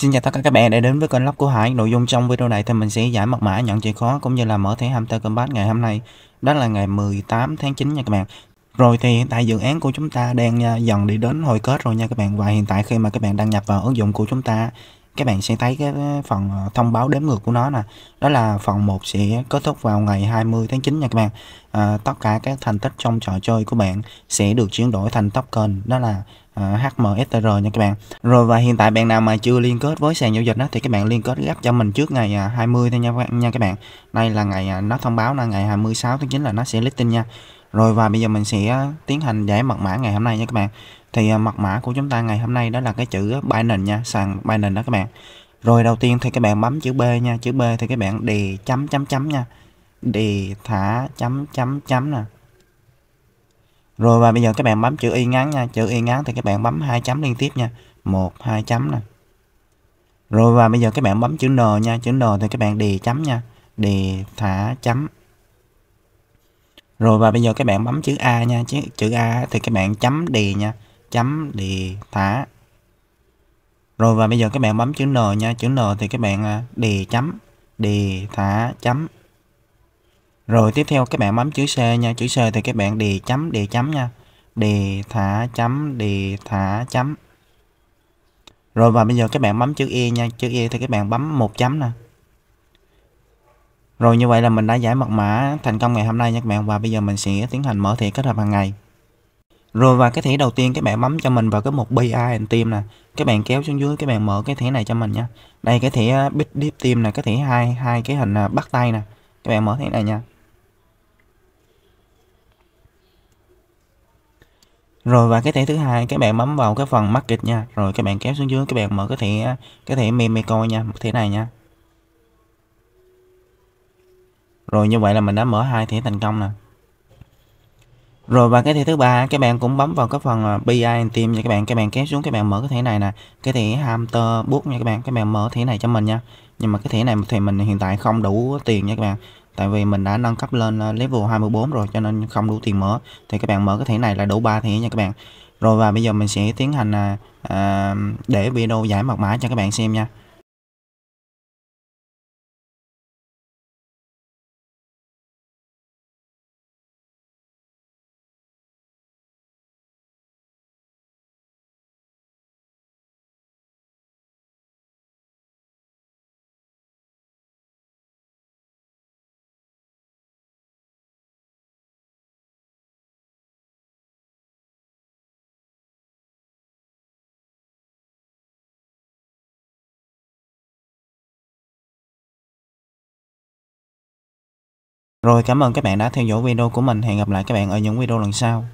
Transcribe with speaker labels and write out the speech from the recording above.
Speaker 1: Xin chào tất cả các bạn đã đến với kênh lóc của Hải. Nội dung trong video này thì mình sẽ giải mật mã nhận chìa khóa cũng như là mở thẻ Hamster Combat ngày hôm nay. Đó là ngày 18 tháng 9 nha các bạn. Rồi thì hiện tại dự án của chúng ta đang à, dần đi đến hồi kết rồi nha các bạn Và hiện tại khi mà các bạn đăng nhập vào ứng dụng của chúng ta các bạn sẽ thấy cái phần ờ, thông báo đếm ngược của nó nè đó là phần 1 sẽ kết thúc vào ngày 20 tháng 9 nha các bạn à, tất cả các thành tích trong trò chơi của bạn sẽ được chuyển đổi thành token đó là à, ờ, HMSTR nha các bạn rồi và hiện tại bạn nào mà chưa liên kết với sàn giao dịch đó thì các bạn liên kết gấp cho mình trước ngày 20 thôi nha, nha các bạn đây là ngày nó thông báo là ngày 26 tháng 9 là nó sẽ listing nha rồi và bây giờ mình sẽ à, tiến hành giải mật mã ngày hôm nay nha các bạn. Thì à, mật mã của chúng ta ngày hôm nay đó là cái chữ Binance nha, sàn Binance đó các bạn. Rồi đầu tiên thì các bạn bấm chữ B nha, chữ B thì các bạn đề chấm chấm chấm nha. Đề thả chấm chấm chấm nè. Rồi và bây giờ các bạn bấm chữ Y ngắn nha, chữ Y ngắn thì các bạn bấm hai chấm liên tiếp nha. một hai chấm nè. Rồi và bây giờ các bạn bấm chữ N nha, chữ N thì các bạn đề chấm nha, đề thả chấm rồi và bây giờ các bạn bấm chữ A nha chữ, chữ A thì các bạn chấm đề nha chấm đề thả rồi và bây giờ các bạn bấm chữ N nha chữ N thì các bạn à, đề chấm đề thả chấm rồi tiếp theo các bạn bấm chữ C nha chữ C thì các bạn đề chấm đề chấm nha đề thả chấm đề thả chấm rồi và bây giờ các bạn bấm chữ E nha chữ E thì các bạn bấm một chấm nè rồi như vậy là mình đã giải mật mã thành công ngày hôm nay nha các bạn và bây giờ mình sẽ tiến hành mở thẻ kết hợp hàng ngày. Rồi và cái thẻ đầu tiên các bạn bấm cho mình vào cái mục BI and Team nè. Các bạn kéo xuống dưới các bạn mở cái thẻ này cho mình nha. Đây cái thẻ uh, Big Deep Team nè, cái thẻ hai hai cái hình uh, bắt tay nè. Các bạn mở thẻ này nha. Rồi và cái thẻ thứ hai các bạn bấm vào cái phần market nha. Rồi các bạn kéo xuống dưới các bạn mở cái thẻ uh, cái thẻ Memeco nha, thẻ này nha. rồi như vậy là mình đã mở hai thẻ thành công nè rồi và cái thẻ thứ ba các bạn cũng bấm vào cái phần à, BI and team nha các bạn các bạn kéo xuống các bạn mở cái thẻ này nè cái thẻ hamster book nha các bạn các bạn mở thẻ này cho mình nha nhưng mà cái thẻ này thì mình hiện tại không đủ tiền nha các bạn tại vì mình đã nâng cấp lên à, level 24 rồi cho nên không đủ tiền mở thì các bạn mở cái thẻ này là đủ 3 thẻ nha các bạn rồi và bây giờ mình sẽ tiến hành à, à để video giải mật mã cho các bạn xem nha Rồi cảm ơn các bạn đã theo dõi video của mình. Hẹn gặp lại các bạn ở những video lần sau.